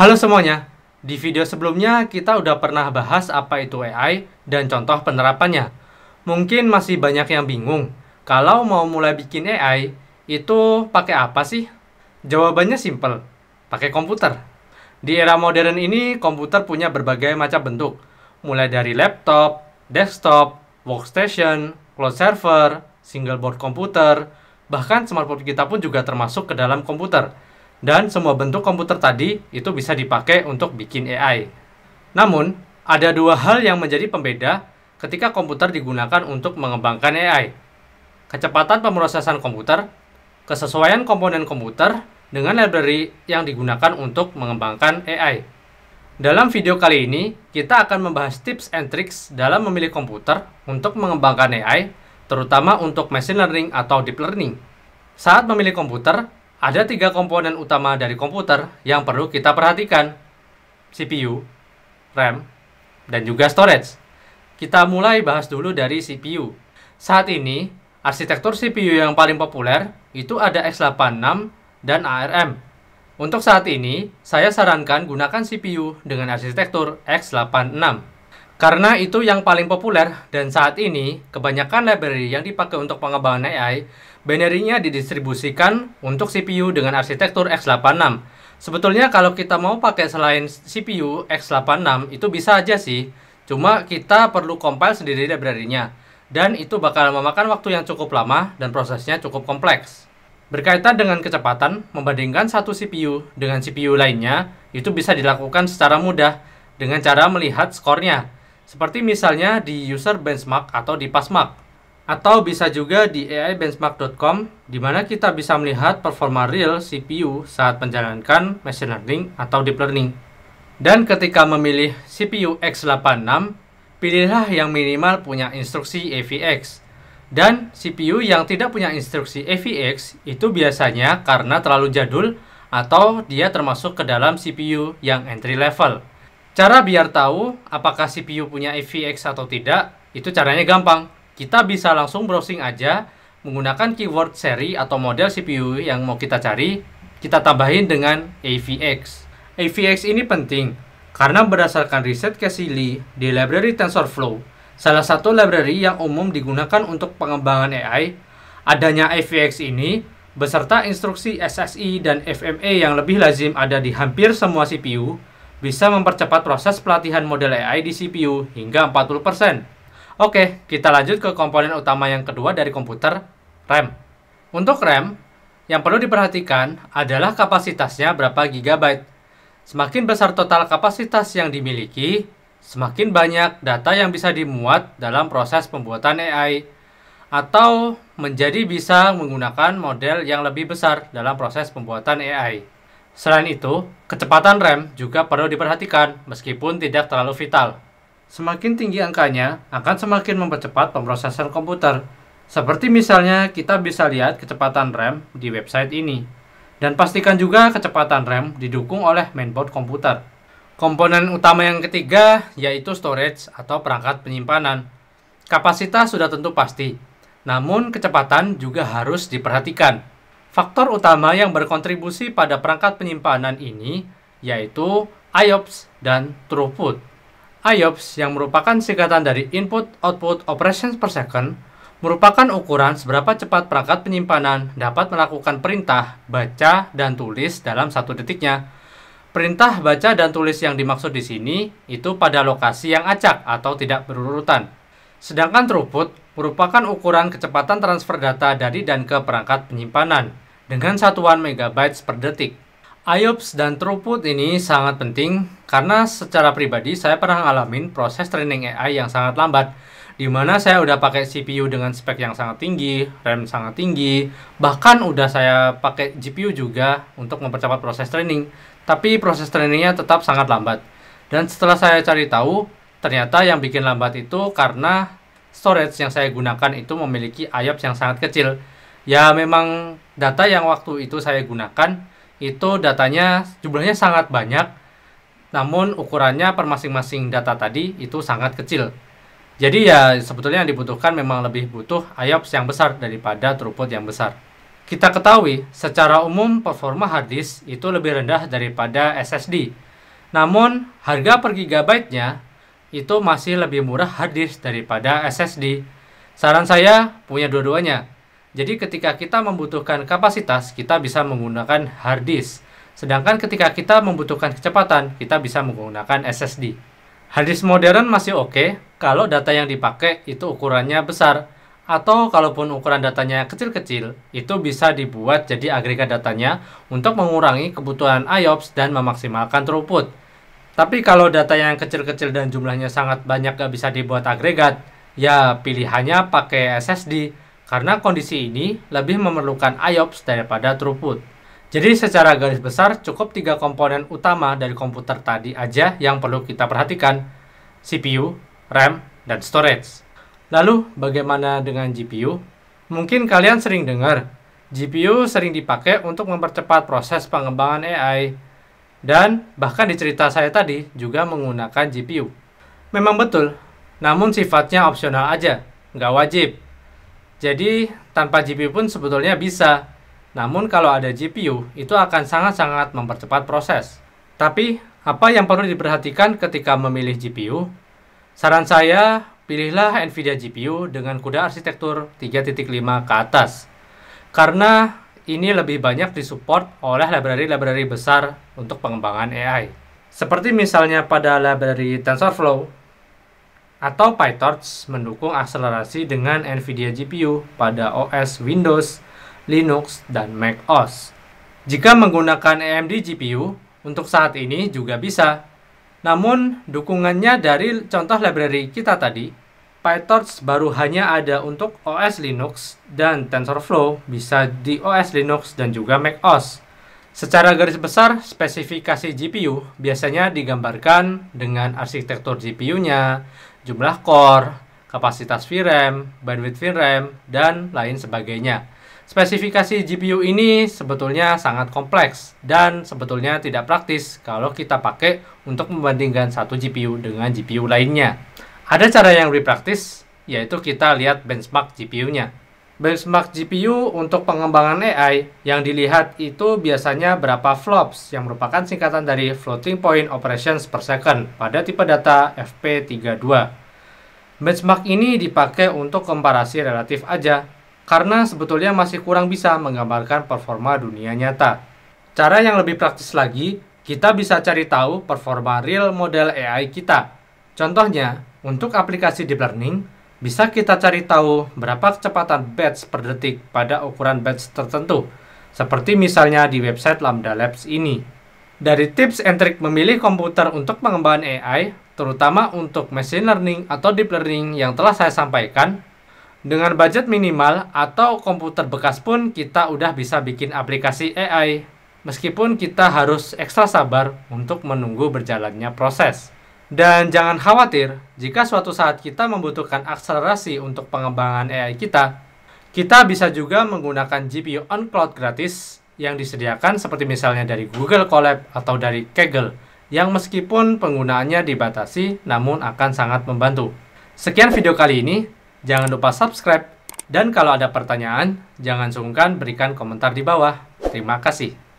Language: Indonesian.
Halo semuanya, di video sebelumnya kita udah pernah bahas apa itu AI dan contoh penerapannya. Mungkin masih banyak yang bingung, kalau mau mulai bikin AI, itu pakai apa sih? Jawabannya simple, pakai komputer. Di era modern ini, komputer punya berbagai macam bentuk, mulai dari laptop, desktop, workstation, cloud server, single board komputer, bahkan smartphone kita pun juga termasuk ke dalam komputer dan semua bentuk komputer tadi itu bisa dipakai untuk bikin AI. Namun, ada dua hal yang menjadi pembeda ketika komputer digunakan untuk mengembangkan AI. Kecepatan pemrosesan komputer, kesesuaian komponen komputer dengan library yang digunakan untuk mengembangkan AI. Dalam video kali ini, kita akan membahas tips and tricks dalam memilih komputer untuk mengembangkan AI, terutama untuk machine learning atau deep learning. Saat memilih komputer, ada tiga komponen utama dari komputer yang perlu kita perhatikan. CPU, RAM, dan juga storage. Kita mulai bahas dulu dari CPU. Saat ini, arsitektur CPU yang paling populer itu ada x86 dan ARM. Untuk saat ini, saya sarankan gunakan CPU dengan arsitektur x86. Karena itu yang paling populer dan saat ini kebanyakan library yang dipakai untuk pengembangan AI, binary-nya didistribusikan untuk CPU dengan arsitektur x86. Sebetulnya kalau kita mau pakai selain CPU x86 itu bisa aja sih, cuma kita perlu compile sendiri library-nya dan itu bakal memakan waktu yang cukup lama dan prosesnya cukup kompleks. Berkaitan dengan kecepatan, membandingkan satu CPU dengan CPU lainnya, itu bisa dilakukan secara mudah dengan cara melihat skornya seperti misalnya di user benchmark atau di passmark. Atau bisa juga di aibenchmark.com, di mana kita bisa melihat performa real CPU saat menjalankan machine learning atau deep learning. Dan ketika memilih CPU x86, pilihlah yang minimal punya instruksi AVX. Dan CPU yang tidak punya instruksi AVX itu biasanya karena terlalu jadul atau dia termasuk ke dalam CPU yang entry level. Cara biar tahu apakah CPU punya AVX atau tidak, itu caranya gampang. Kita bisa langsung browsing aja menggunakan keyword seri atau model CPU yang mau kita cari, kita tambahin dengan AVX. AVX ini penting karena berdasarkan riset Lee di library TensorFlow, salah satu library yang umum digunakan untuk pengembangan AI, adanya AVX ini beserta instruksi SSI dan FMA yang lebih lazim ada di hampir semua CPU bisa mempercepat proses pelatihan model AI di CPU hingga 40%. Oke, kita lanjut ke komponen utama yang kedua dari komputer, RAM. Untuk RAM, yang perlu diperhatikan adalah kapasitasnya berapa gigabyte. Semakin besar total kapasitas yang dimiliki, semakin banyak data yang bisa dimuat dalam proses pembuatan AI atau menjadi bisa menggunakan model yang lebih besar dalam proses pembuatan AI. Selain itu, kecepatan rem juga perlu diperhatikan meskipun tidak terlalu vital. Semakin tinggi angkanya, akan semakin mempercepat pemrosesan komputer. Seperti misalnya kita bisa lihat kecepatan rem di website ini. Dan pastikan juga kecepatan rem didukung oleh mainboard komputer. Komponen utama yang ketiga yaitu storage atau perangkat penyimpanan. Kapasitas sudah tentu pasti, namun kecepatan juga harus diperhatikan. Faktor utama yang berkontribusi pada perangkat penyimpanan ini yaitu IOPS dan throughput. IOPS yang merupakan singkatan dari Input Output Operations per Second merupakan ukuran seberapa cepat perangkat penyimpanan dapat melakukan perintah baca dan tulis dalam satu detiknya. Perintah baca dan tulis yang dimaksud di sini itu pada lokasi yang acak atau tidak berurutan. Sedangkan throughput merupakan ukuran kecepatan transfer data dari dan ke perangkat penyimpanan dengan satuan megabytes per detik. IOPS dan throughput ini sangat penting karena secara pribadi saya pernah ngalamin proses training AI yang sangat lambat di mana saya udah pakai CPU dengan spek yang sangat tinggi, RAM sangat tinggi, bahkan udah saya pakai GPU juga untuk mempercepat proses training, tapi proses trainingnya tetap sangat lambat. Dan setelah saya cari tahu, Ternyata yang bikin lambat itu karena storage yang saya gunakan itu memiliki IOPS yang sangat kecil. Ya memang data yang waktu itu saya gunakan itu datanya jumlahnya sangat banyak namun ukurannya per masing-masing data tadi itu sangat kecil. Jadi ya sebetulnya yang dibutuhkan memang lebih butuh IOPS yang besar daripada throughput yang besar. Kita ketahui secara umum performa harddisk itu lebih rendah daripada SSD. Namun harga per gigabyte-nya itu masih lebih murah disk daripada SSD. Saran saya punya dua-duanya. Jadi ketika kita membutuhkan kapasitas, kita bisa menggunakan hard disk. Sedangkan ketika kita membutuhkan kecepatan, kita bisa menggunakan SSD. Hard disk modern masih oke okay, kalau data yang dipakai itu ukurannya besar. Atau kalaupun ukuran datanya kecil-kecil, itu bisa dibuat jadi agregat datanya untuk mengurangi kebutuhan IOPS dan memaksimalkan throughput. Tapi kalau data yang kecil-kecil dan jumlahnya sangat banyak gak bisa dibuat agregat, ya pilihannya pakai SSD karena kondisi ini lebih memerlukan IOPS daripada throughput. Jadi secara garis besar cukup tiga komponen utama dari komputer tadi aja yang perlu kita perhatikan, CPU, RAM, dan storage. Lalu bagaimana dengan GPU? Mungkin kalian sering dengar, GPU sering dipakai untuk mempercepat proses pengembangan AI, dan bahkan di cerita saya tadi juga menggunakan GPU. Memang betul, namun sifatnya opsional aja, nggak wajib. Jadi tanpa GPU pun sebetulnya bisa. Namun kalau ada GPU, itu akan sangat-sangat mempercepat proses. Tapi, apa yang perlu diperhatikan ketika memilih GPU? Saran saya, pilihlah NVIDIA GPU dengan kuda arsitektur 3.5 ke atas. Karena ini lebih banyak disupport oleh library-library besar untuk pengembangan AI. Seperti misalnya pada library TensorFlow atau PyTorch mendukung akselerasi dengan NVIDIA GPU pada OS Windows, Linux, dan Mac OS. Jika menggunakan AMD GPU, untuk saat ini juga bisa. Namun, dukungannya dari contoh library kita tadi PyTorch baru hanya ada untuk OS Linux dan TensorFlow bisa di OS Linux dan juga macOS. Secara garis besar, spesifikasi GPU biasanya digambarkan dengan arsitektur GPU-nya, jumlah core, kapasitas VRAM, bandwidth VRAM, dan lain sebagainya. Spesifikasi GPU ini sebetulnya sangat kompleks dan sebetulnya tidak praktis kalau kita pakai untuk membandingkan satu GPU dengan GPU lainnya. Ada cara yang lebih praktis, yaitu kita lihat benchmark GPU-nya. Benchmark GPU untuk pengembangan AI yang dilihat itu biasanya berapa flops yang merupakan singkatan dari floating point operations per second pada tipe data FP32. Benchmark ini dipakai untuk komparasi relatif aja karena sebetulnya masih kurang bisa menggambarkan performa dunia nyata. Cara yang lebih praktis lagi, kita bisa cari tahu performa real model AI kita. Contohnya, untuk aplikasi deep learning, bisa kita cari tahu berapa kecepatan batch per detik pada ukuran batch tertentu, seperti misalnya di website Lambda Labs ini. Dari tips and trick memilih komputer untuk pengembangan AI, terutama untuk machine learning atau deep learning yang telah saya sampaikan, dengan budget minimal atau komputer bekas pun kita udah bisa bikin aplikasi AI, meskipun kita harus ekstra sabar untuk menunggu berjalannya proses. Dan jangan khawatir, jika suatu saat kita membutuhkan akselerasi untuk pengembangan AI kita, kita bisa juga menggunakan GPU on cloud gratis yang disediakan seperti misalnya dari Google Colab atau dari Kaggle, yang meskipun penggunaannya dibatasi namun akan sangat membantu. Sekian video kali ini, jangan lupa subscribe, dan kalau ada pertanyaan, jangan sungkan berikan komentar di bawah. Terima kasih.